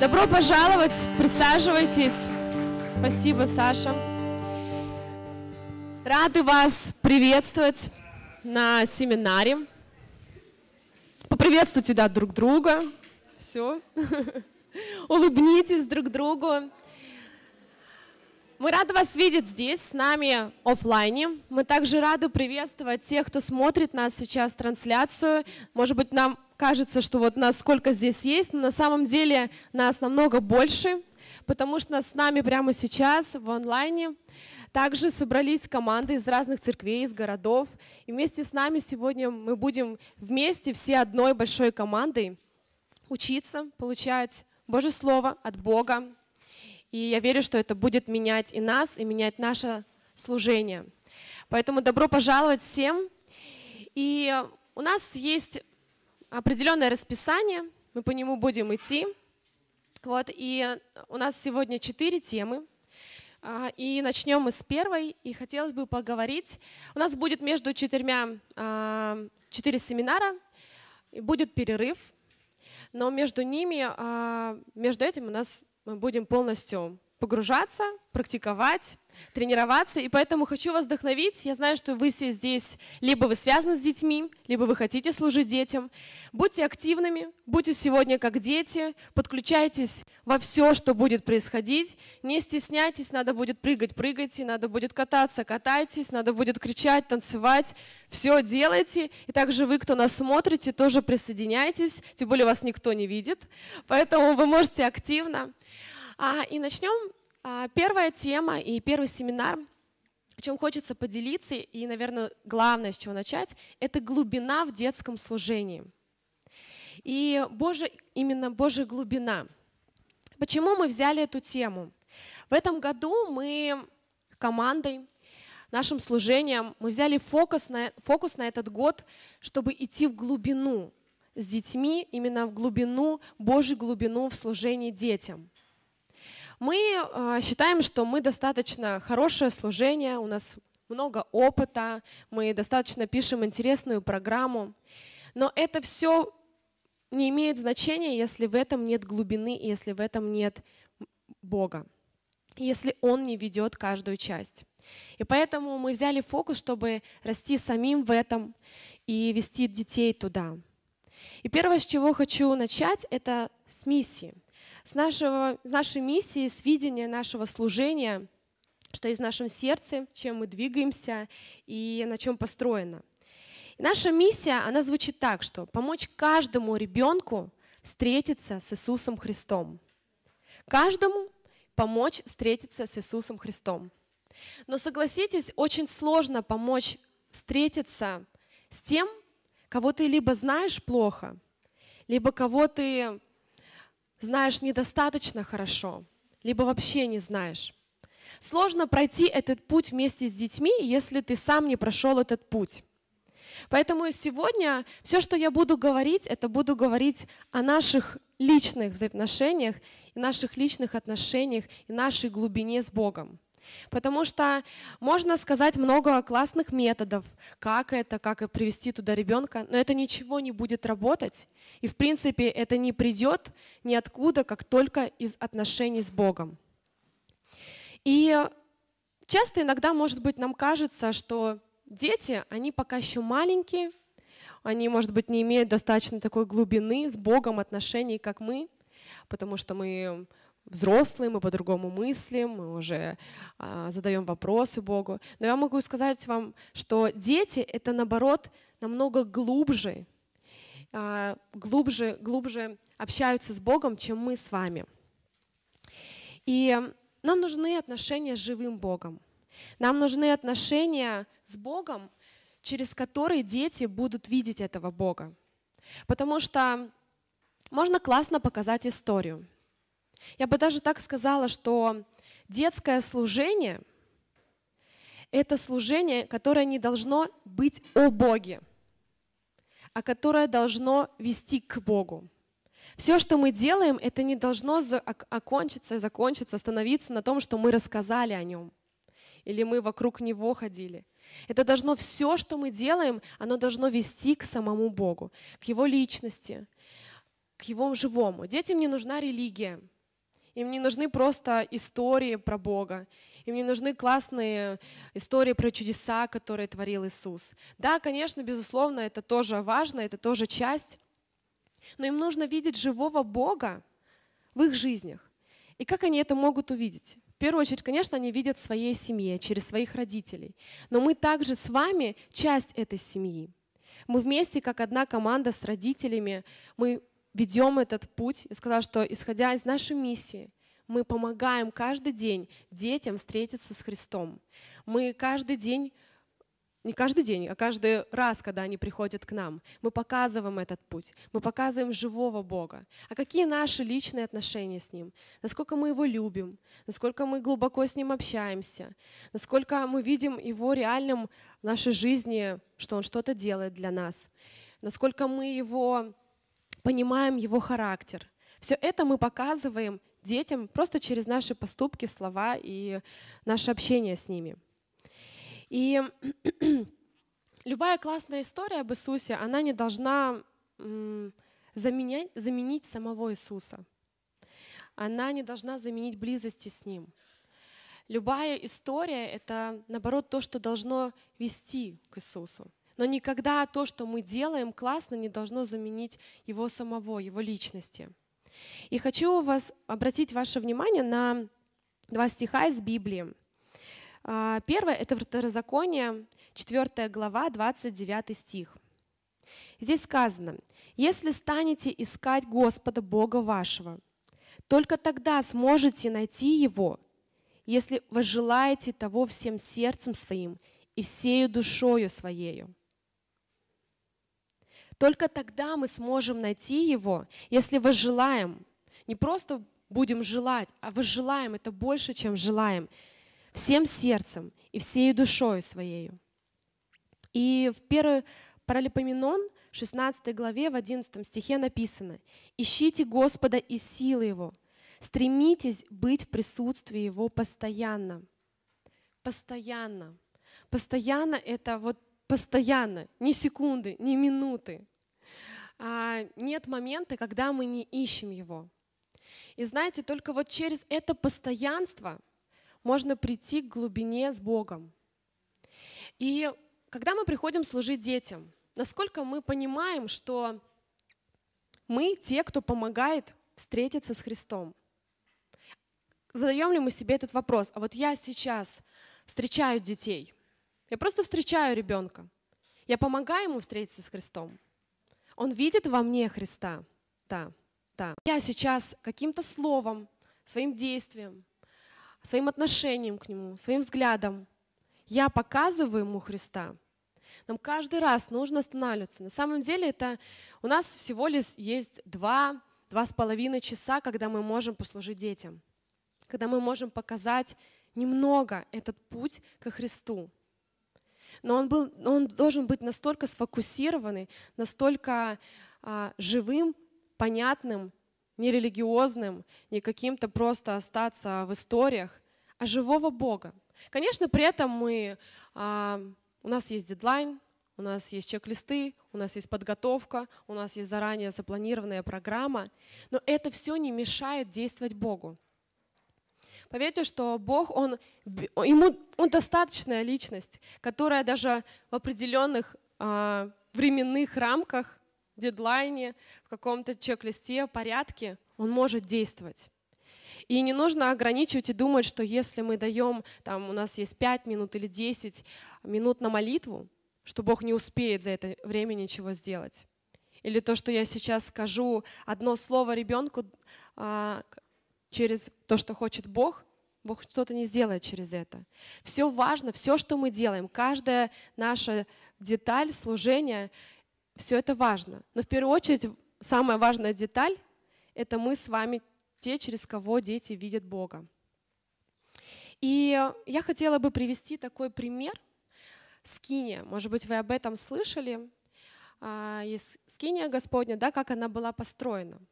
Добро пожаловать, присаживайтесь. Спасибо, Саша. Рады вас приветствовать на семинаре. Поприветствуйте да, друг друга. Все. Улыбнитесь друг другу. Мы рады вас видеть здесь, с нами офлайне. Мы также рады приветствовать тех, кто смотрит нас сейчас трансляцию. Может быть, нам кажется, что вот нас сколько здесь есть, но на самом деле нас намного больше, потому что с нами прямо сейчас в онлайне также собрались команды из разных церквей, из городов. И вместе с нами сегодня мы будем вместе, все одной большой командой, учиться, получать Божье Слово от Бога. И я верю, что это будет менять и нас, и менять наше служение. Поэтому добро пожаловать всем. И у нас есть определенное расписание, мы по нему будем идти. Вот, и у нас сегодня четыре темы. А, и начнем мы с первой, и хотелось бы поговорить. У нас будет между четырьмя а, четыре семинара, и будет перерыв, но между ними, а, между этим у нас мы будем полностью погружаться, практиковать, тренироваться. И поэтому хочу вас вдохновить. Я знаю, что вы все здесь, либо вы связаны с детьми, либо вы хотите служить детям. Будьте активными, будьте сегодня как дети, подключайтесь во все, что будет происходить. Не стесняйтесь, надо будет прыгать, прыгайте, надо будет кататься, катайтесь, надо будет кричать, танцевать. Все делайте. И также вы, кто нас смотрите, тоже присоединяйтесь. Тем более вас никто не видит. Поэтому вы можете активно. А И начнем. А, первая тема и первый семинар, о чем хочется поделиться, и, наверное, главное, с чего начать, это глубина в детском служении. И Боже, именно Божья глубина. Почему мы взяли эту тему? В этом году мы командой, нашим служением, мы взяли фокус на, фокус на этот год, чтобы идти в глубину с детьми, именно в глубину, Божью глубину в служении детям. Мы э, считаем, что мы достаточно хорошее служение, у нас много опыта, мы достаточно пишем интересную программу. Но это все не имеет значения, если в этом нет глубины, если в этом нет Бога, если Он не ведет каждую часть. И поэтому мы взяли фокус, чтобы расти самим в этом и вести детей туда. И первое, с чего хочу начать, это с миссии с, нашего, с нашей миссии, с видения нашего служения, что есть в нашем сердце, чем мы двигаемся и на чем построено. И наша миссия, она звучит так, что помочь каждому ребенку встретиться с Иисусом Христом. Каждому помочь встретиться с Иисусом Христом. Но согласитесь, очень сложно помочь встретиться с тем, кого ты либо знаешь плохо, либо кого ты знаешь недостаточно хорошо, либо вообще не знаешь. Сложно пройти этот путь вместе с детьми, если ты сам не прошел этот путь. Поэтому сегодня все, что я буду говорить, это буду говорить о наших личных взаимоотношениях и наших личных отношениях и нашей глубине с Богом. Потому что можно сказать много классных методов, как это, как привести туда ребенка, но это ничего не будет работать. И в принципе это не придет ниоткуда, как только из отношений с Богом. И часто иногда, может быть, нам кажется, что дети, они пока еще маленькие, они, может быть, не имеют достаточно такой глубины с Богом отношений, как мы, потому что мы взрослые, мы по-другому мыслим, мы уже а, задаем вопросы Богу. Но я могу сказать вам, что дети — это, наоборот, намного глубже, а, глубже, глубже общаются с Богом, чем мы с вами. И нам нужны отношения с живым Богом. Нам нужны отношения с Богом, через которые дети будут видеть этого Бога. Потому что можно классно показать историю. Я бы даже так сказала, что детское служение — это служение, которое не должно быть о Боге, а которое должно вести к Богу. Все, что мы делаем, это не должно окончиться, закончиться, остановиться на том, что мы рассказали о нем или мы вокруг него ходили. Это должно все, что мы делаем, оно должно вести к самому Богу, к его личности, к его живому. Детям не нужна религия. Им не нужны просто истории про Бога. Им не нужны классные истории про чудеса, которые творил Иисус. Да, конечно, безусловно, это тоже важно, это тоже часть. Но им нужно видеть живого Бога в их жизнях. И как они это могут увидеть? В первую очередь, конечно, они видят в своей семье, через своих родителей. Но мы также с вами часть этой семьи. Мы вместе, как одна команда с родителями, мы ведем этот путь. Я сказала, что исходя из нашей миссии, мы помогаем каждый день детям встретиться с Христом. Мы каждый день не каждый день, а каждый раз, когда они приходят к нам, мы показываем этот путь, мы показываем живого Бога. А какие наши личные отношения с Ним? Насколько мы Его любим, насколько мы глубоко с Ним общаемся, насколько мы видим Его реальным в нашей жизни, что Он что-то делает для нас, насколько мы Его понимаем его характер. Все это мы показываем детям просто через наши поступки, слова и наше общение с ними. И любая классная история об Иисусе, она не должна заменять, заменить самого Иисуса. Она не должна заменить близости с Ним. Любая история — это, наоборот, то, что должно вести к Иисусу. Но никогда то, что мы делаем классно, не должно заменить его самого, его личности. И хочу вас обратить ваше внимание на два стиха из Библии. А, первое — это Второзаконие, 4 глава, 29 стих. Здесь сказано, «Если станете искать Господа Бога вашего, только тогда сможете найти Его, если вы желаете того всем сердцем своим и всею душою своею. Только тогда мы сможем найти Его, если возжелаем. Не просто будем желать, а возжелаем это больше, чем желаем. Всем сердцем и всей душою своей. И в первый Паралипоменон, 16 главе, в 11 стихе написано «Ищите Господа и силы Его, стремитесь быть в присутствии Его постоянно». Постоянно. Постоянно — это вот Постоянно, ни секунды, ни минуты. А, нет момента, когда мы не ищем Его. И знаете, только вот через это постоянство можно прийти к глубине с Богом. И когда мы приходим служить детям, насколько мы понимаем, что мы те, кто помогает встретиться с Христом. Задаем ли мы себе этот вопрос? А вот я сейчас встречаю детей – я просто встречаю ребенка. Я помогаю ему встретиться с Христом. Он видит во мне Христа. Да, да. Я сейчас каким-то словом, своим действием, своим отношением к Нему, своим взглядом, я показываю Ему Христа. Нам каждый раз нужно останавливаться. На самом деле это у нас всего лишь есть два, два с половиной часа, когда мы можем послужить детям, когда мы можем показать немного этот путь к Христу. Но он, был, он должен быть настолько сфокусированный, настолько а, живым, понятным, не религиозным, не каким-то просто остаться в историях, а живого Бога. Конечно, при этом мы, а, у нас есть дедлайн, у нас есть чек-листы, у нас есть подготовка, у нас есть заранее запланированная программа, но это все не мешает действовать Богу. Поверьте, что Бог, он, ему, он достаточная личность, которая даже в определенных э, временных рамках, дедлайне, в каком-то чек-листе, порядке, он может действовать. И не нужно ограничивать и думать, что если мы даем, там у нас есть 5 минут или 10 минут на молитву, что Бог не успеет за это время ничего сделать. Или то, что я сейчас скажу одно слово ребенку, а, через то, что хочет Бог, Бог что-то не сделает через это. Все важно, все, что мы делаем, каждая наша деталь служения, все это важно. Но в первую очередь самая важная деталь — это мы с вами те, через кого дети видят Бога. И я хотела бы привести такой пример скиния. Может быть, вы об этом слышали. Скиния а, Господня, да, как она была построена —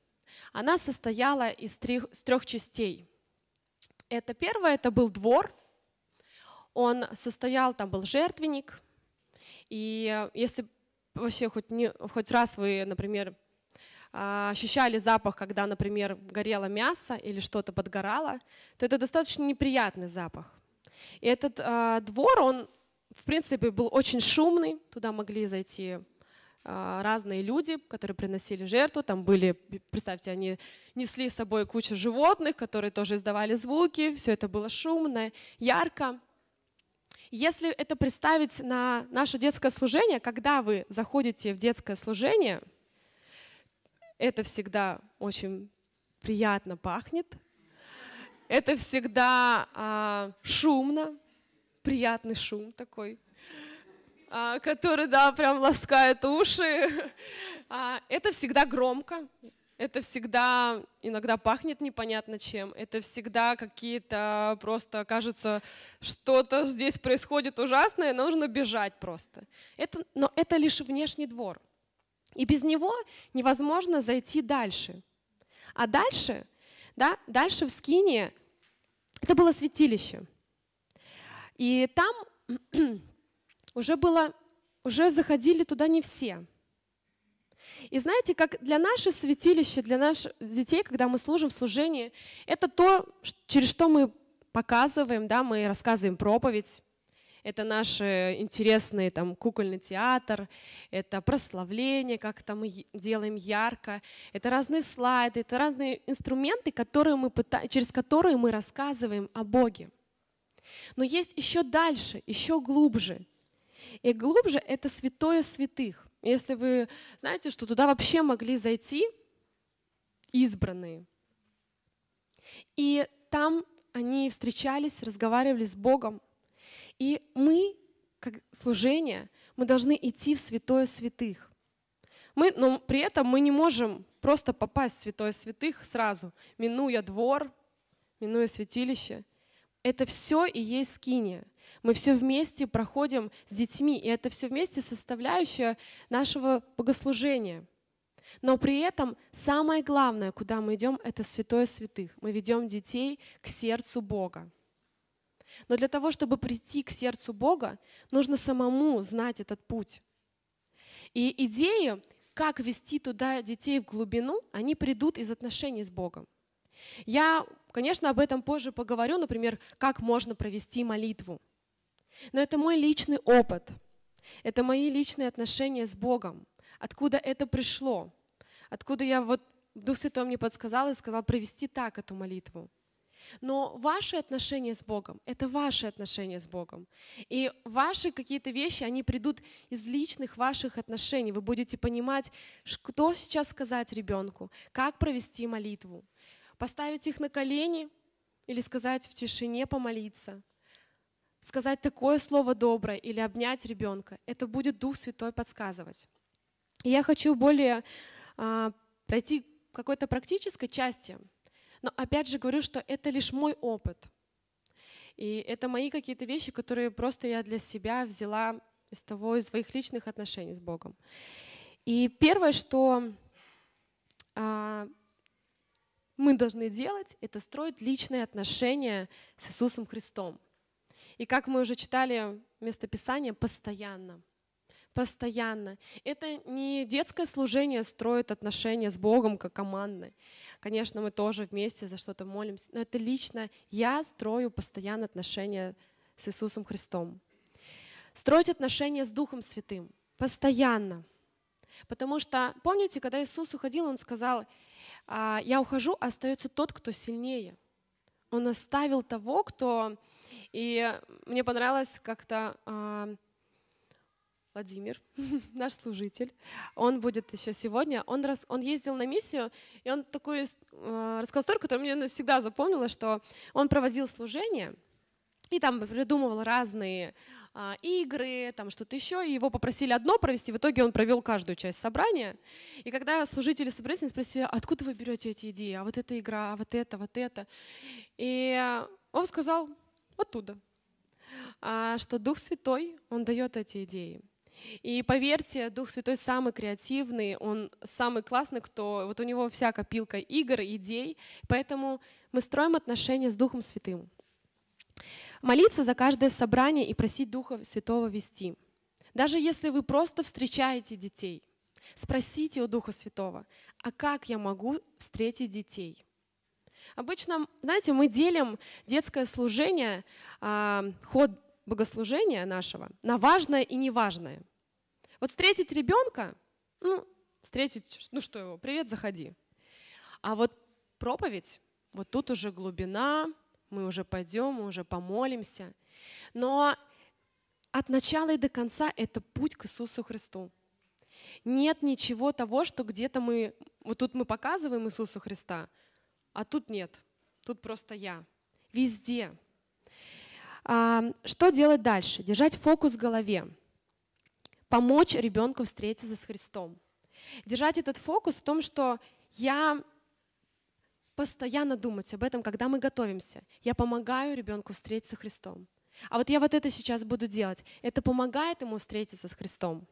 она состояла из трех, из трех частей. Это первое, это был двор. Он состоял, там был жертвенник. И э, если вообще хоть, не, хоть раз вы, например, а, ощущали запах, когда, например, горело мясо или что-то подгорало, то это достаточно неприятный запах. И этот э, двор, он, в принципе, был очень шумный, туда могли зайти а, разные люди, которые приносили жертву. Там были, представьте, они несли с собой кучу животных, которые тоже издавали звуки. Все это было шумно, ярко. Если это представить на наше детское служение, когда вы заходите в детское служение, это всегда очень приятно пахнет, это всегда а, шумно, приятный шум такой, а, который, да, прям ласкает уши. А, это всегда громко, это всегда иногда пахнет непонятно чем, это всегда какие-то просто, кажется, что-то здесь происходит ужасное, нужно бежать просто. Это, но это лишь внешний двор. И без него невозможно зайти дальше. А дальше, да, дальше в Скине это было святилище. И там уже было, уже заходили туда не все. И знаете, как для нашего святилища, для наших детей, когда мы служим в служении, это то, через что мы показываем, да, мы рассказываем проповедь, это наш интересный там, кукольный театр, это прославление, как там мы делаем ярко, это разные слайды, это разные инструменты, которые мы пыта... через которые мы рассказываем о Боге. Но есть еще дальше, еще глубже – и глубже это святое святых. Если вы знаете, что туда вообще могли зайти избранные. И там они встречались, разговаривали с Богом. И мы, как служение, мы должны идти в святое святых. Мы, но при этом мы не можем просто попасть в святое святых сразу, минуя двор, минуя святилище. Это все и есть скиния. Мы все вместе проходим с детьми, и это все вместе составляющая нашего богослужения. Но при этом самое главное, куда мы идем, это святое святых. Мы ведем детей к сердцу Бога. Но для того, чтобы прийти к сердцу Бога, нужно самому знать этот путь. И идеи, как вести туда детей в глубину, они придут из отношений с Богом. Я, конечно, об этом позже поговорю, например, как можно провести молитву. Но это мой личный опыт, это мои личные отношения с Богом, откуда это пришло, откуда я вот Дух Святой мне подсказал и сказал провести так эту молитву. Но ваши отношения с Богом — это ваши отношения с Богом. И ваши какие-то вещи, они придут из личных ваших отношений. Вы будете понимать, что сейчас сказать ребенку, как провести молитву. Поставить их на колени или сказать в тишине помолиться сказать такое слово доброе или обнять ребенка. Это будет Дух Святой подсказывать. И я хочу более а, пройти какой-то практической части, но опять же говорю, что это лишь мой опыт. И это мои какие-то вещи, которые просто я для себя взяла из того, из своих личных отношений с Богом. И первое, что а, мы должны делать, это строить личные отношения с Иисусом Христом. И как мы уже читали местописание, постоянно. Постоянно. Это не детское служение строит отношения с Богом как командное. Конечно, мы тоже вместе за что-то молимся, но это лично я строю постоянно отношения с Иисусом Христом. Строить отношения с Духом Святым постоянно. Потому что, помните, когда Иисус уходил, Он сказал, «А, «Я ухожу, а остается тот, кто сильнее». Он оставил того, кто и мне понравилось как-то а, Владимир, наш служитель, он будет еще сегодня, он, раз, он ездил на миссию, и он такой э, а, рассказал историю, которая мне навсегда запомнила, что он проводил служение, и там придумывал разные а, игры, там что-то еще. И его попросили одно провести, в итоге он провел каждую часть собрания. И когда служители собрались, они спросили, откуда вы берете эти идеи? А вот эта игра, а вот это, вот это. И он сказал, оттуда. А что Дух Святой, Он дает эти идеи. И поверьте, Дух Святой самый креативный, он самый классный, кто... Вот у него вся копилка игр, идей, поэтому мы строим отношения с Духом Святым. Молиться за каждое собрание и просить Духа Святого вести. Даже если вы просто встречаете детей, спросите у Духа Святого, а как я могу встретить детей? Обычно, знаете, мы делим детское служение, а, ход богослужения нашего на важное и неважное. Вот встретить ребенка, ну, встретить, ну что его, привет, заходи. А вот проповедь, вот тут уже глубина, мы уже пойдем, мы уже помолимся. Но от начала и до конца это путь к Иисусу Христу. Нет ничего того, что где-то мы, вот тут мы показываем Иисуса Христа, а тут нет, тут просто я. Везде. А, что делать дальше? Держать фокус в голове. Помочь ребенку встретиться с Христом. Держать этот фокус в том, что я постоянно думать об этом, когда мы готовимся. Я помогаю ребенку встретиться с Христом. А вот я вот это сейчас буду делать. Это помогает ему встретиться с Христом.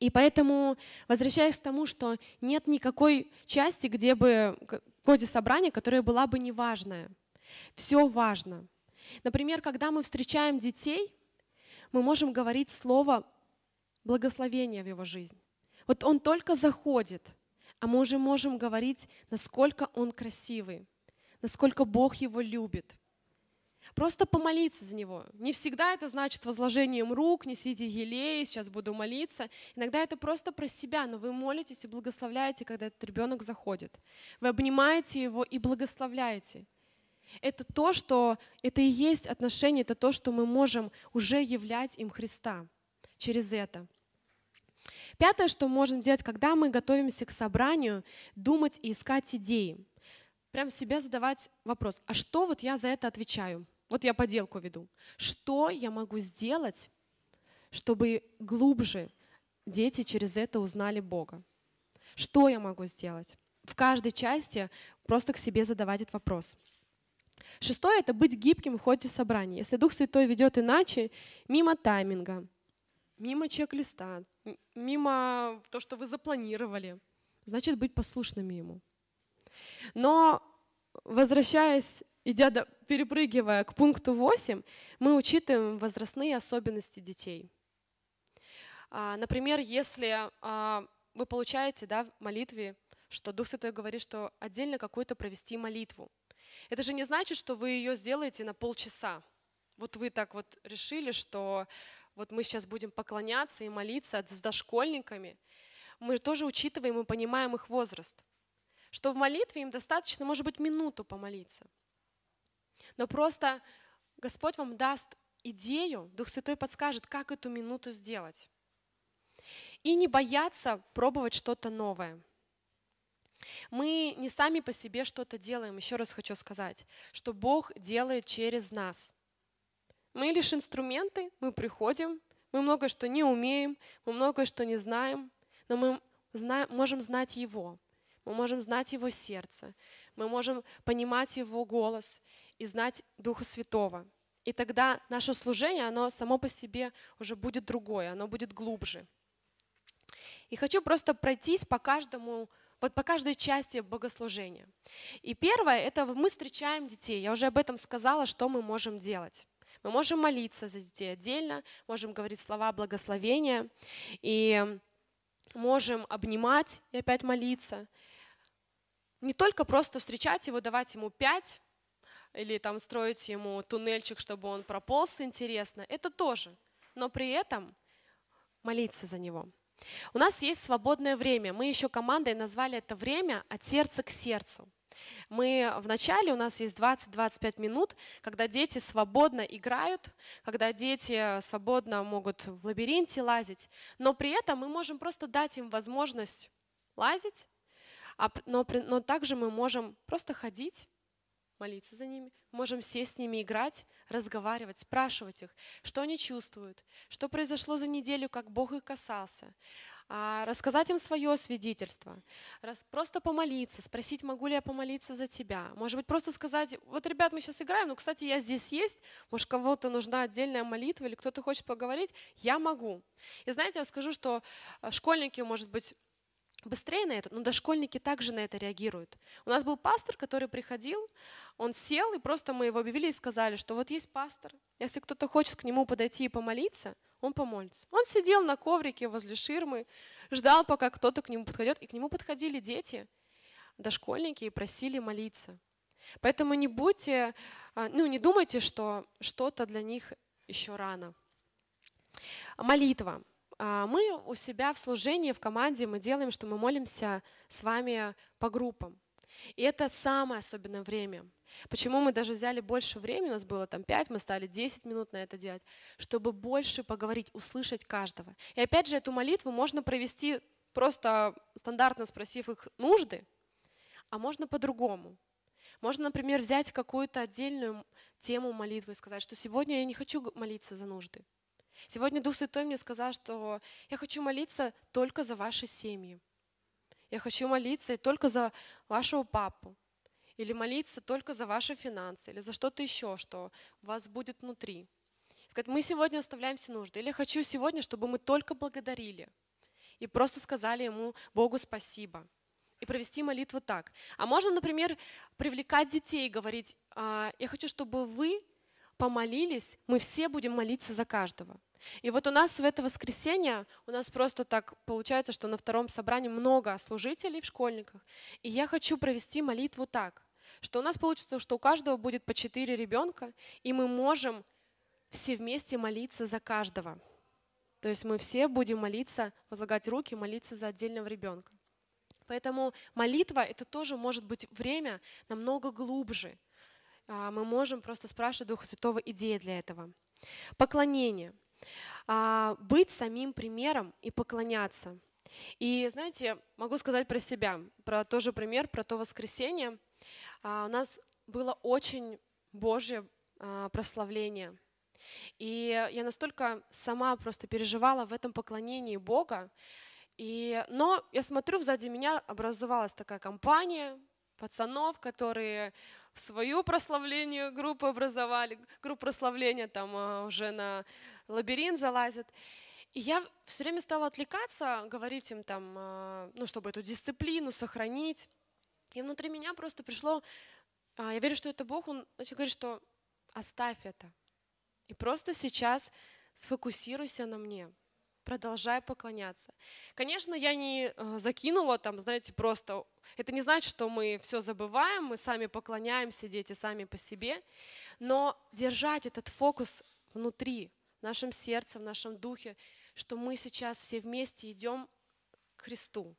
И поэтому, возвращаясь к тому, что нет никакой части, где бы в ходе собрания, которая была бы неважная. Все важно. Например, когда мы встречаем детей, мы можем говорить слово благословения в его жизнь. Вот он только заходит, а мы уже можем говорить, насколько он красивый, насколько Бог его любит. Просто помолиться за него. Не всегда это значит возложением рук, несите елей, сейчас буду молиться. Иногда это просто про себя, но вы молитесь и благословляете, когда этот ребенок заходит. Вы обнимаете его и благословляете. Это то, что это и есть отношение, это то, что мы можем уже являть им Христа через это. Пятое, что мы можем делать, когда мы готовимся к собранию, думать и искать идеи. Прям себе задавать вопрос, а что вот я за это отвечаю? Вот я поделку веду. Что я могу сделать, чтобы глубже дети через это узнали Бога? Что я могу сделать? В каждой части просто к себе задавать этот вопрос. Шестое — это быть гибким в ходе собраний. Если Дух Святой ведет иначе, мимо тайминга, мимо чек-листа, мимо то, что вы запланировали, значит быть послушными Ему. Но, возвращаясь идя до, перепрыгивая к пункту 8, мы учитываем возрастные особенности детей. А, например, если а, вы получаете да, в молитве, что Дух Святой говорит, что отдельно какую-то провести молитву. Это же не значит, что вы ее сделаете на полчаса. Вот вы так вот решили, что вот мы сейчас будем поклоняться и молиться с дошкольниками. Мы тоже учитываем и понимаем их возраст. Что в молитве им достаточно, может быть, минуту помолиться. Но просто Господь вам даст идею, Дух Святой подскажет, как эту минуту сделать. И не бояться пробовать что-то новое. Мы не сами по себе что-то делаем, еще раз хочу сказать, что Бог делает через нас. Мы лишь инструменты, мы приходим, мы многое что не умеем, мы многое что не знаем, но мы знаем, можем знать Его, мы можем знать Его сердце, мы можем понимать Его голос, и знать Духа Святого. И тогда наше служение, оно само по себе уже будет другое, оно будет глубже. И хочу просто пройтись по каждому вот по каждой части богослужения. И первое, это мы встречаем детей. Я уже об этом сказала, что мы можем делать. Мы можем молиться за детей отдельно, можем говорить слова благословения, и можем обнимать и опять молиться. Не только просто встречать его, давать ему пять или там строить ему туннельчик, чтобы он прополз интересно, это тоже. Но при этом молиться за него. У нас есть свободное время. Мы еще командой назвали это время от сердца к сердцу. Мы в начале, у нас есть 20-25 минут, когда дети свободно играют, когда дети свободно могут в лабиринте лазить, но при этом мы можем просто дать им возможность лазить, а но, но также мы можем просто ходить, молиться за ними, можем сесть с ними играть, разговаривать, спрашивать их, что они чувствуют, что произошло за неделю, как Бог их касался, а, рассказать им свое свидетельство, просто помолиться, спросить, могу ли я помолиться за тебя. Может быть, просто сказать, вот, ребят, мы сейчас играем, но, ну, кстати, я здесь есть, может, кого-то нужна отдельная молитва или кто-то хочет поговорить, я могу. И знаете, я скажу, что э, школьники, может быть, быстрее на это, но ну, дошкольники также на это реагируют. У нас был пастор, который приходил, он сел, и просто мы его объявили и сказали, что вот есть пастор, если кто-то хочет к нему подойти и помолиться, он помолится. Он сидел на коврике возле ширмы, ждал, пока кто-то к нему подходит, и к нему подходили дети, дошкольники, и просили молиться. Поэтому не будьте, а, ну не думайте, что что-то для них еще рано. Молитва. А, мы у себя в служении, в команде, мы делаем, что мы молимся с вами по группам. И это самое особенное время. Почему мы даже взяли больше времени, у нас было там 5, мы стали 10 минут на это делать, чтобы больше поговорить, услышать каждого. И опять же, эту молитву можно провести просто стандартно спросив их нужды, а можно по-другому. Можно, например, взять какую-то отдельную тему молитвы и сказать, что сегодня я не хочу молиться за нужды. Сегодня Дух Святой мне сказал, что я хочу молиться только за ваши семьи. Я хочу молиться только за вашего папу. Или молиться только за ваши финансы, или за что-то еще, что у вас будет внутри. Сказать, мы сегодня оставляем все нужды. Или я хочу сегодня, чтобы мы только благодарили. И просто сказали ему Богу спасибо. И провести молитву так. А можно, например, привлекать детей и говорить, «А, я хочу, чтобы вы помолились, мы все будем молиться за каждого. И вот у нас в это воскресенье, у нас просто так получается, что на втором собрании много служителей в школьниках. И я хочу провести молитву так, что у нас получится, что у каждого будет по четыре ребенка, и мы можем все вместе молиться за каждого. То есть мы все будем молиться, возлагать руки, молиться за отдельного ребенка. Поэтому молитва — это тоже может быть время намного глубже. А, мы можем просто спрашивать Духа Святого идеи для этого. Поклонение — а, быть самим примером и поклоняться. И знаете, могу сказать про себя, про тоже пример, про то воскресенье. А, у нас было очень Божье а, прославление. И я настолько сама просто переживала в этом поклонении Бога. И, но я смотрю, сзади меня образовалась такая компания пацанов, которые свою прославление группу образовали, группу прославления там уже на лабиринт залазят. И я все время стала отвлекаться, говорить им там, а, ну, чтобы эту дисциплину сохранить. И внутри меня просто пришло, а, я верю, что это Бог, он начал говорить, что оставь это. И просто сейчас сфокусируйся на мне продолжай поклоняться. Конечно, я не а, закинула там, знаете, просто... Это не значит, что мы все забываем, мы сами поклоняемся, дети сами по себе, но держать этот фокус внутри, в нашем сердце, в нашем духе, что мы сейчас все вместе идем к Христу.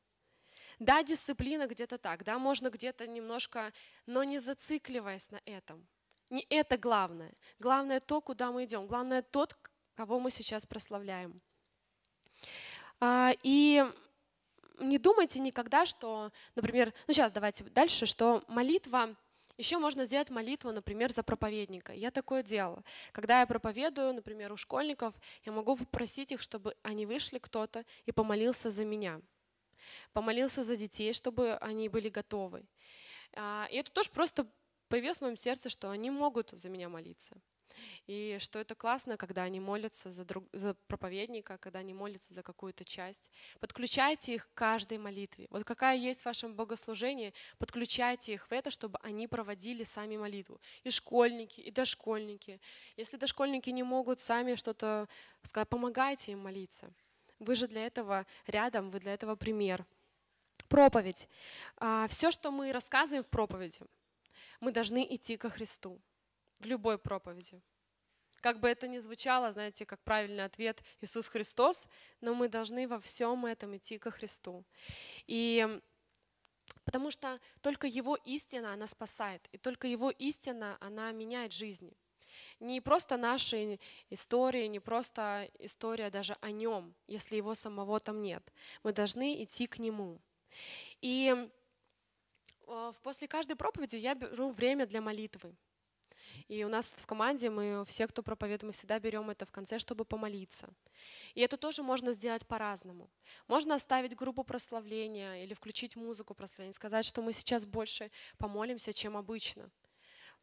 Да, дисциплина где-то так, да, можно где-то немножко, но не зацикливаясь на этом. Не это главное. Главное то, куда мы идем. Главное тот, кого мы сейчас прославляем. А, и не думайте никогда, что, например, ну сейчас давайте дальше, что молитва еще можно сделать молитву, например, за проповедника. Я такое делала. Когда я проповедую, например, у школьников, я могу попросить их, чтобы они вышли кто-то и помолился за меня. Помолился за детей, чтобы они были готовы. А, и это тоже просто появилось в моем сердце, что они могут за меня молиться. И что это классно, когда они молятся за, друг, за проповедника, когда они молятся за какую-то часть. Подключайте их к каждой молитве. Вот какая есть в вашем богослужении, подключайте их в это, чтобы они проводили сами молитву. И школьники, и дошкольники. Если дошкольники не могут сами что-то сказать, помогайте им молиться. Вы же для этого рядом, вы для этого пример. Проповедь. А, Все, что мы рассказываем в проповеди, мы должны идти ко Христу в любой проповеди. Как бы это ни звучало, знаете, как правильный ответ Иисус Христос, но мы должны во всем этом идти ко Христу. И потому что только Его истина, она спасает, и только Его истина, она меняет жизни. Не просто наши истории, не просто история даже о Нем, если Его самого там нет. Мы должны идти к Нему. И э, после каждой проповеди я беру время для молитвы. И у нас в команде мы все, кто проповедует, мы всегда берем это в конце, чтобы помолиться. И это тоже можно сделать по-разному. Можно оставить группу прославления или включить музыку прославления, сказать, что мы сейчас больше помолимся, чем обычно.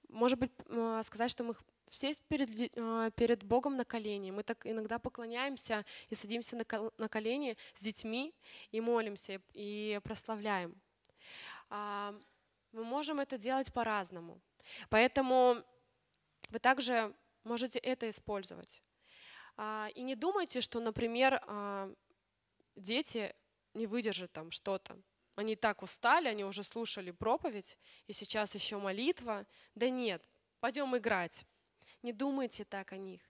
Может быть, а, сказать, что мы все перед, а, перед Богом на колени. Мы так иногда поклоняемся и садимся на колени с детьми и молимся, и прославляем. А, мы можем это делать по-разному. Поэтому вы также можете это использовать. А, и не думайте, что, например, а, дети не выдержат там что-то. Они так устали, они уже слушали проповедь, и сейчас еще молитва. Да нет, пойдем играть. Не думайте так о них.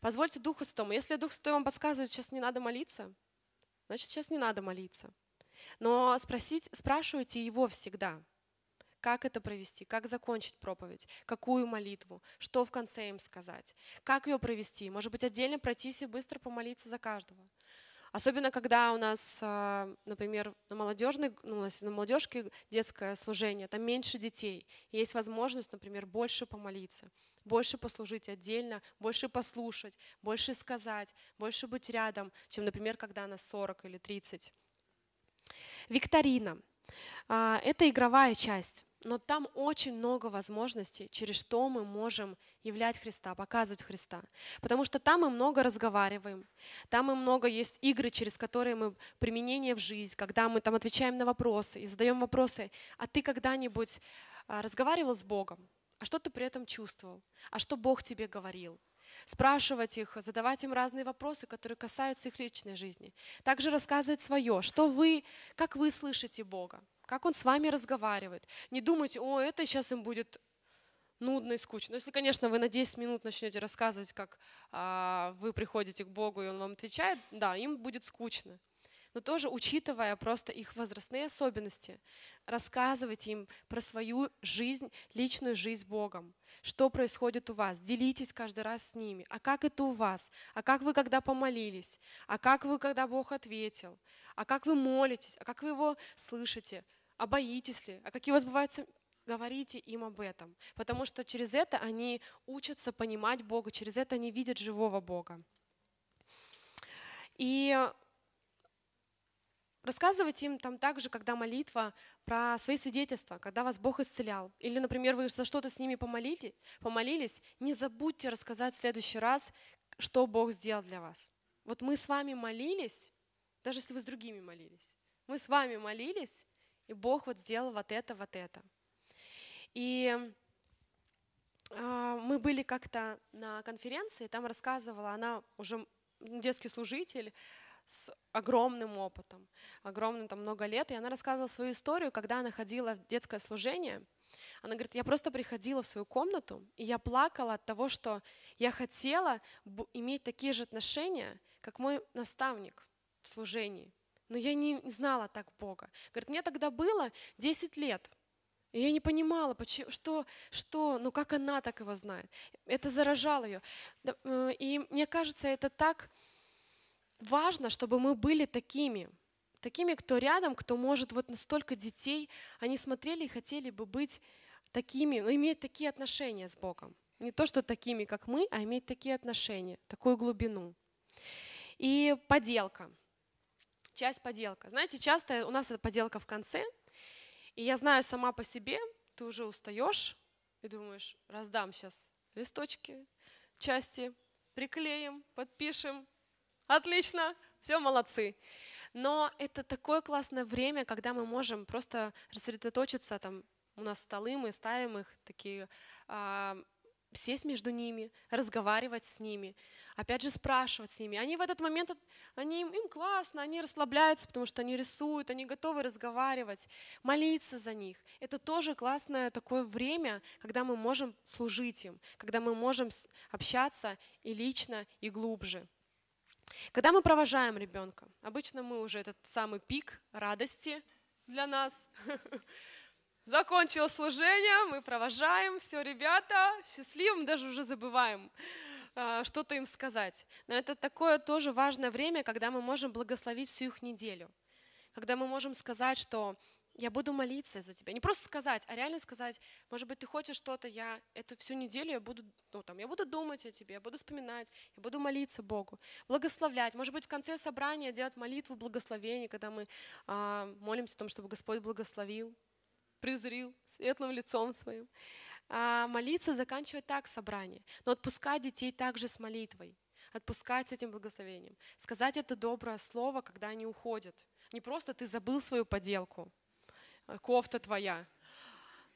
Позвольте Духу Святому. Если Дух Святой вам подсказывает, сейчас не надо молиться, значит, сейчас не надо молиться. Но спросить, спрашивайте его всегда – как это провести, как закончить проповедь, какую молитву, что в конце им сказать, как ее провести. Может быть, отдельно пройтись и быстро помолиться за каждого. Особенно, когда у нас, а, например, на, молодежной, ну, у нас на молодежке детское служение, там меньше детей. есть возможность, например, больше помолиться, больше послужить отдельно, больше послушать, больше сказать, больше быть рядом, чем, например, когда нас 40 или 30. Викторина. А, это игровая часть но там очень много возможностей, через что мы можем являть Христа, показывать Христа. Потому что там мы много разговариваем, там мы много есть игры, через которые мы применение в жизнь, когда мы там отвечаем на вопросы и задаем вопросы, а ты когда-нибудь а, разговаривал с Богом? А что ты при этом чувствовал? А что Бог тебе говорил? спрашивать их, задавать им разные вопросы, которые касаются их личной жизни. Также рассказывать свое, что вы, как вы слышите Бога, как Он с вами разговаривает. Не думать, о, это сейчас им будет нудно и скучно. Ну, если, конечно, вы на 10 минут начнете рассказывать, как а, вы приходите к Богу, и Он вам отвечает, да, им будет скучно но тоже учитывая просто их возрастные особенности, рассказывать им про свою жизнь, личную жизнь с Богом, что происходит у вас, делитесь каждый раз с ними, а как это у вас, а как вы когда помолились, а как вы когда Бог ответил, а как вы молитесь, а как вы его слышите, а боитесь ли, а какие у вас бывают говорите им об этом, потому что через это они учатся понимать Бога, через это они видят живого Бога. И Рассказывать им там также, когда молитва, про свои свидетельства, когда вас Бог исцелял. Или, например, вы за что-то с ними помолили, помолились, не забудьте рассказать в следующий раз, что Бог сделал для вас. Вот мы с вами молились, даже если вы с другими молились, мы с вами молились, и Бог вот сделал вот это, вот это. И а, мы были как-то на конференции, там рассказывала она уже детский служитель, с огромным опытом, огромным там много лет, и она рассказывала свою историю, когда она ходила в детское служение. Она говорит, я просто приходила в свою комнату, и я плакала от того, что я хотела иметь такие же отношения, как мой наставник в служении. Но я не знала так Бога. Говорит, мне тогда было 10 лет. И я не понимала, почему, что, что, ну как она так его знает. Это заражало ее. Э, и мне кажется, это так важно, чтобы мы были такими, такими, кто рядом, кто может вот настолько детей, они смотрели и хотели бы быть такими, ну, иметь такие отношения с Богом. Не то, что такими, как мы, а иметь такие отношения, такую глубину. И поделка. Часть поделка. Знаете, часто у нас эта поделка в конце, и я знаю сама по себе, ты уже устаешь и думаешь, раздам сейчас листочки, части, приклеим, подпишем, отлично, все молодцы. Но это такое классное время, когда мы можем просто сосредоточиться, там у нас столы, мы ставим их такие, э, сесть между ними, разговаривать с ними, опять же спрашивать с ними. Они в этот момент, они, им классно, они расслабляются, потому что они рисуют, они готовы разговаривать, молиться за них. Это тоже классное такое время, когда мы можем служить им, когда мы можем общаться и лично, и глубже. Когда мы провожаем ребенка, обычно мы уже этот самый пик радости для нас. Закончил служение, мы провожаем, все, ребята, счастливым, даже уже забываем а, что-то им сказать. Но это такое тоже важное время, когда мы можем благословить всю их неделю. Когда мы можем сказать, что я буду молиться за тебя. Не просто сказать, а реально сказать, может быть, ты хочешь что-то, я это всю неделю я буду, ну, там, я буду думать о тебе, я буду вспоминать, я буду молиться Богу, благословлять. Может быть, в конце собрания делать молитву благословения, когда мы а, молимся о том, чтобы Господь благословил, призрил светлым лицом своим. А, молиться заканчивать так собрание, но отпускать детей также с молитвой, отпускать с этим благословением, сказать это доброе слово, когда они уходят. Не просто ты забыл свою поделку, кофта твоя,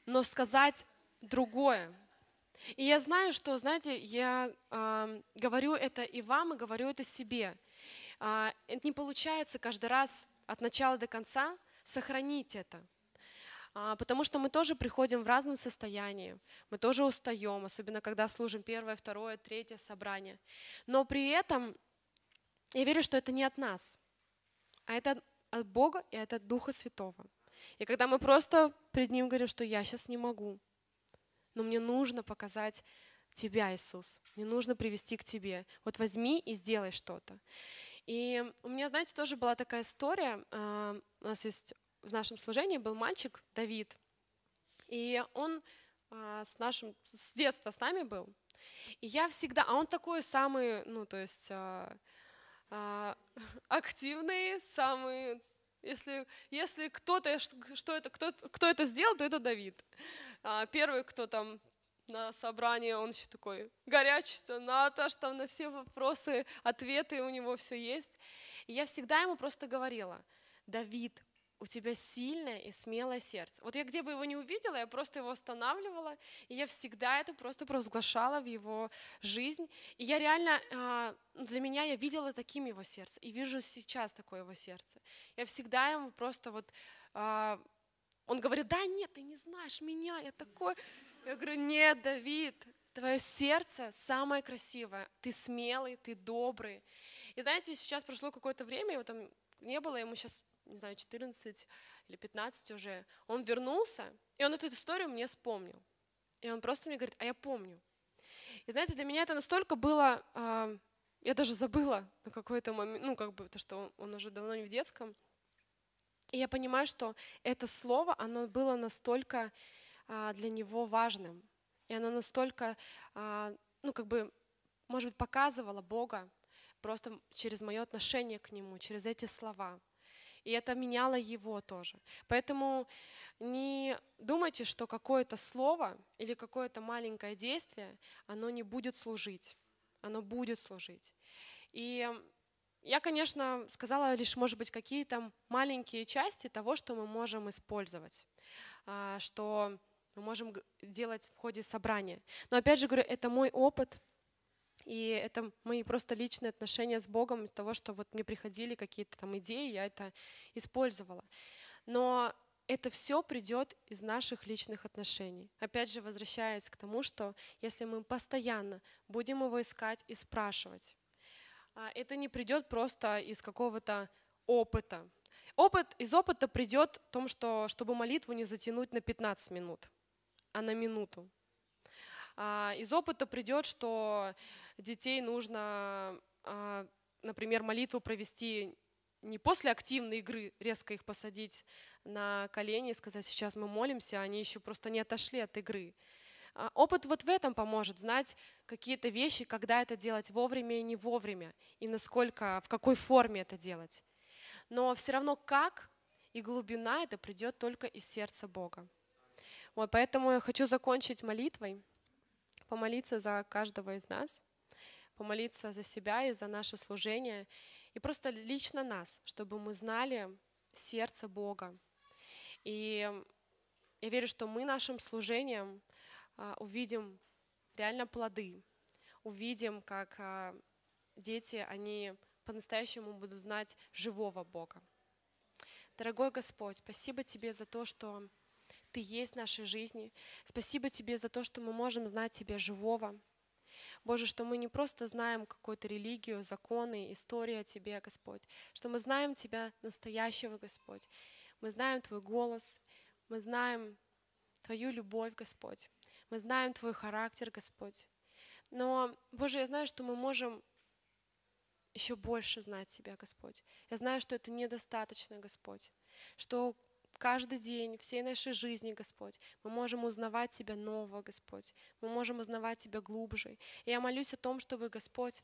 но сказать другое. И я знаю, что, знаете, я э, говорю это и вам, и говорю это себе. Э, не получается каждый раз от начала до конца сохранить это. А, потому что мы тоже приходим в разном состоянии, мы тоже устаем, особенно когда служим первое, второе, третье собрание. Но при этом я верю, что это не от нас, а это от Бога и это от Духа Святого. И когда мы просто пред Ним говорим, что я сейчас не могу, но мне нужно показать Тебя, Иисус, мне нужно привести к Тебе. Вот возьми и сделай что-то. И у меня, знаете, тоже была такая история. Э, у нас есть в нашем служении был мальчик Давид, и он э, с нашим с детства с нами был. И я всегда, а он такой самый, ну то есть э, активный, самый если, если кто-то что это, кто, кто это сделал, то это Давид. А первый, кто там на собрании, он еще такой горячий, на то что на все вопросы, ответы у него все есть. И я всегда ему просто говорила, Давид у тебя сильное и смелое сердце. Вот я где бы его не увидела, я просто его останавливала, и я всегда это просто провозглашала в его жизнь. И я реально, а, ну, для меня я видела таким его сердце, и вижу сейчас такое его сердце. Я всегда ему просто вот, а, он говорит, да нет, ты не знаешь меня, я такой. Я говорю, нет, Давид, твое сердце самое красивое, ты смелый, ты добрый. И знаете, сейчас прошло какое-то время, его там не было, ему сейчас не знаю, 14 или 15 уже, он вернулся, и он эту историю мне вспомнил. И он просто мне говорит, а я помню. И знаете, для меня это настолько было, э, я даже забыла на какой-то момент, ну как бы то, что он, уже давно не в детском. И я понимаю, что это слово, оно было настолько э, для него важным. И оно настолько, э, ну как бы, может быть, показывало Бога просто через мое отношение к Нему, через эти слова и это меняло его тоже. Поэтому не думайте, что какое-то слово или какое-то маленькое действие, оно не будет служить. Оно будет служить. И я, конечно, сказала лишь, может быть, какие-то маленькие части того, что мы можем использовать, а, что мы можем делать в ходе собрания. Но опять же говорю, это мой опыт, и это мои просто личные отношения с Богом, из того, что вот мне приходили какие-то там идеи, я это использовала. Но это все придет из наших личных отношений. Опять же, возвращаясь к тому, что если мы постоянно будем его искать и спрашивать, а, это не придет просто из какого-то опыта. Опыт из опыта придет в том, что чтобы молитву не затянуть на 15 минут, а на минуту. А, из опыта придет, что детей нужно, а, например, молитву провести не после активной игры резко их посадить на колени и сказать, сейчас мы молимся, они еще просто не отошли от игры. А, опыт вот в этом поможет знать какие-то вещи, когда это делать вовремя и не вовремя, и насколько, в какой форме это делать. Но все равно как и глубина это придет только из сердца Бога. Вот, поэтому я хочу закончить молитвой помолиться за каждого из нас, помолиться за себя и за наше служение, и просто лично нас, чтобы мы знали сердце Бога. И я верю, что мы нашим служением а, увидим реально плоды, увидим, как а, дети, они по-настоящему будут знать живого Бога. Дорогой Господь, спасибо Тебе за то, что ты есть в нашей жизни. Спасибо Тебе за то, что мы можем знать Тебя живого. Боже, что мы не просто знаем какую-то религию, законы, историю о Тебе, Господь, что мы знаем Тебя настоящего, Господь. Мы знаем Твой голос, мы знаем Твою любовь, Господь. Мы знаем Твой характер, Господь. Но, Боже, я знаю, что мы можем еще больше знать Тебя, Господь. Я знаю, что это недостаточно, Господь. Что каждый день всей нашей жизни, Господь, мы можем узнавать Тебя нового, Господь. Мы можем узнавать Тебя глубже. И я молюсь о том, чтобы, Господь,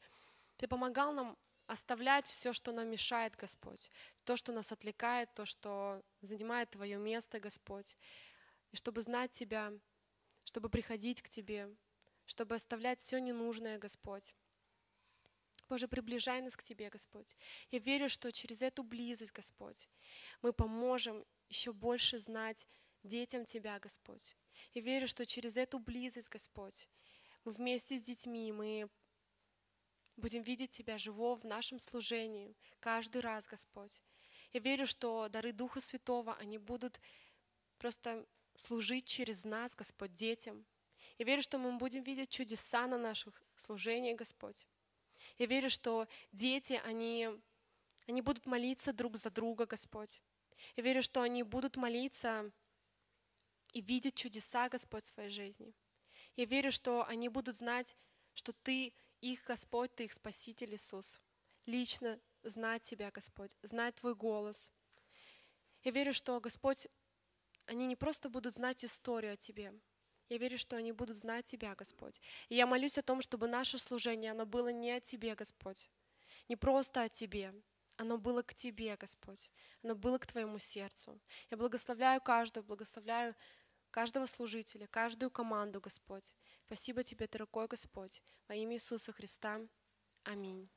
Ты помогал нам оставлять все, что нам мешает, Господь. То, что нас отвлекает, то, что занимает Твое место, Господь. И чтобы знать Тебя, чтобы приходить к Тебе, чтобы оставлять все ненужное, Господь. Боже, приближай нас к Тебе, Господь. Я верю, что через эту близость, Господь, мы поможем еще больше знать детям Тебя, Господь. И верю, что через эту близость, Господь, мы вместе с детьми, мы будем видеть Тебя живого в нашем служении каждый раз, Господь. Я верю, что дары Духа Святого, они будут просто служить через нас, Господь, детям. Я верю, что мы будем видеть чудеса на наших служениях, Господь. Я верю, что дети, они, они будут молиться друг за друга, Господь. Я верю, что они будут молиться и видеть чудеса, Господь, в своей жизни. Я верю, что они будут знать, что Ты их Господь, Ты их Спаситель Иисус. Лично знать Тебя, Господь, знать Твой голос. Я верю, что, Господь, они не просто будут знать историю о Тебе, я верю, что они будут знать Тебя, Господь. И я молюсь о том, чтобы наше служение, оно было не о Тебе, Господь, не просто о Тебе, оно было к Тебе, Господь. Оно было к Твоему сердцу. Я благословляю каждого, благословляю каждого служителя, каждую команду, Господь. Спасибо Тебе, дорогой, Господь. Во имя Иисуса Христа. Аминь.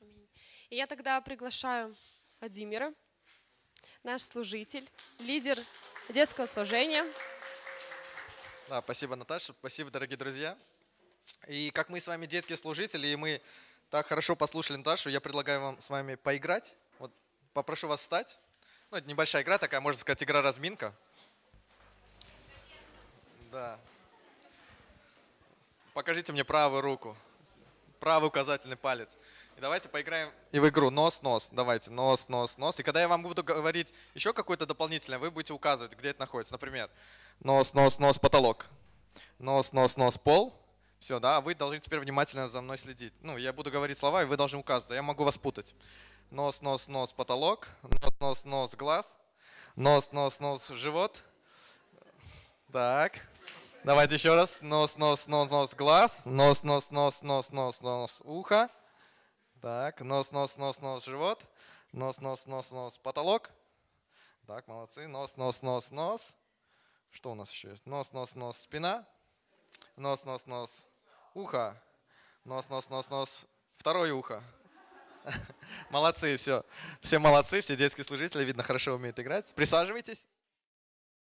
Аминь. И я тогда приглашаю Владимира, наш служитель, лидер детского служения. Да, спасибо, Наташа. Спасибо, дорогие друзья. И как мы с вами детские служители, и мы так хорошо послушали Наташу, я предлагаю вам с вами поиграть. Вот попрошу вас встать. Ну, это небольшая игра такая, можно сказать, игра-разминка. Да. Покажите мне правую руку. Правый указательный палец. И давайте поиграем и в игру нос-нос. Давайте нос-нос-нос. И когда я вам буду говорить еще какое-то дополнительное, вы будете указывать, где это находится. Например, нос-нос-нос потолок. Нос-нос-нос пол все, да, вы должны теперь внимательно за мной следить. Ну, я буду говорить слова, и вы должны указывать. Я могу вас путать. Нос, нос, нос, потолок. Нос, нос, нос, глаз. Нос, нос, нос, живот. Так. Давайте еще раз. Нос, нос, нос, нос, глаз. Нос, нос, нос, нос, нос, нос, ухо. Так. Нос, нос, нос, нос, живот. Нос, нос, нос, нос, потолок. Так, молодцы. Нос, нос, нос, нос. Что у нас еще есть? Нос, нос, нос, спина. Нос, нос, нос. Ухо. Нос, нос, нос, нос. Второе ухо. Молодцы, все. Все молодцы, все детские служители, видно, хорошо умеют играть. Присаживайтесь.